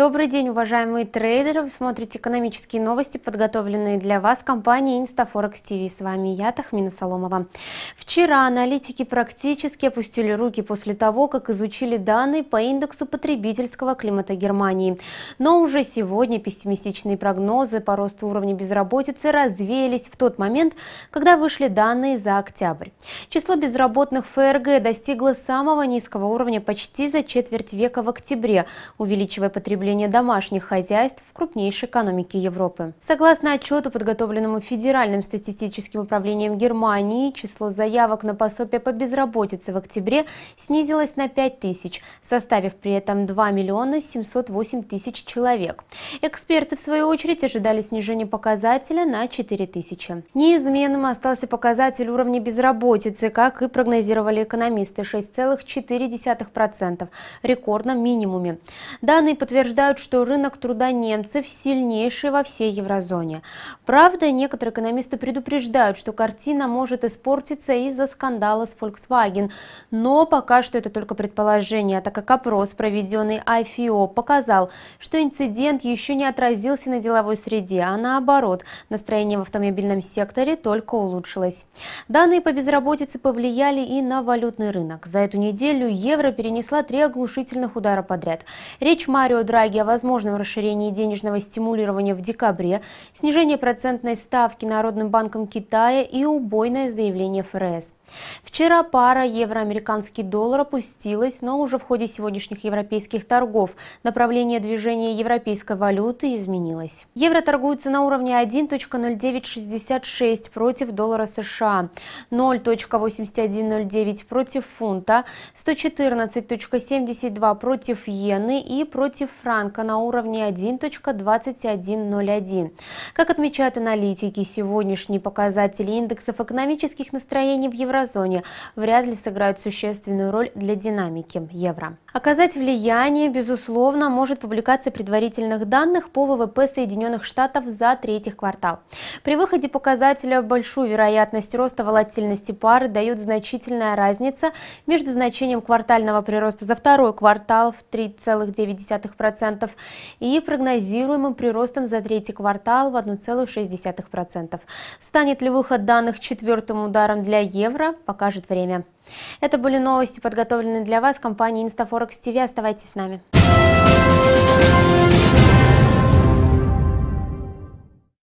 Добрый день, уважаемые трейдеры! Вы смотрите экономические новости, подготовленные для вас компанией InstaForex TV. С вами я, Тахмина Соломова. Вчера аналитики практически опустили руки после того, как изучили данные по индексу потребительского климата Германии. Но уже сегодня пессимистичные прогнозы по росту уровня безработицы развеялись в тот момент, когда вышли данные за октябрь. Число безработных в ФРГ достигло самого низкого уровня почти за четверть века в октябре, увеличивая потребление управления домашних хозяйств в крупнейшей экономике Европы. Согласно отчету, подготовленному Федеральным статистическим управлением Германии, число заявок на пособие по безработице в октябре снизилось на 5 тысяч, составив при этом 2 миллиона 708 тысяч человек. Эксперты, в свою очередь, ожидали снижения показателя на 4 тысячи. Неизменным остался показатель уровня безработицы, как и прогнозировали экономисты – 6,4%, рекордном минимуме. Данные подтверждают считают, что рынок труда немцев сильнейший во всей еврозоне. Правда, некоторые экономисты предупреждают, что картина может испортиться из-за скандала с Volkswagen. Но пока что это только предположение, так как опрос, проведенный IFIO, показал, что инцидент еще не отразился на деловой среде, а наоборот, настроение в автомобильном секторе только улучшилось. Данные по безработице повлияли и на валютный рынок. За эту неделю евро перенесла три оглушительных удара подряд. Речь Марио Драги бумаги о возможном расширении денежного стимулирования в декабре, снижение процентной ставки Народным банком Китая и убойное заявление ФРС. Вчера пара евро-американский доллар опустилась, но уже в ходе сегодняшних европейских торгов направление движения европейской валюты изменилось. Евро торгуется на уровне 1.0966 против доллара США, 0.8109 против фунта, 114.72 против иены и против франка франка на уровне 1.2101. Как отмечают аналитики, сегодняшние показатели индексов экономических настроений в еврозоне вряд ли сыграют существенную роль для динамики евро. Оказать влияние, безусловно, может публикация предварительных данных по ВВП Соединенных Штатов за третий квартал. При выходе показателя большую вероятность роста волатильности пары дает значительная разница между значением квартального прироста за второй квартал в 3,9% 1,5% и прогнозируемым приростом за третий квартал в 1,6%. Станет ли выход данных четвертым ударом для евро, покажет время. Это были новости, подготовленные для вас компанией Instaforex TV. Оставайтесь с нами.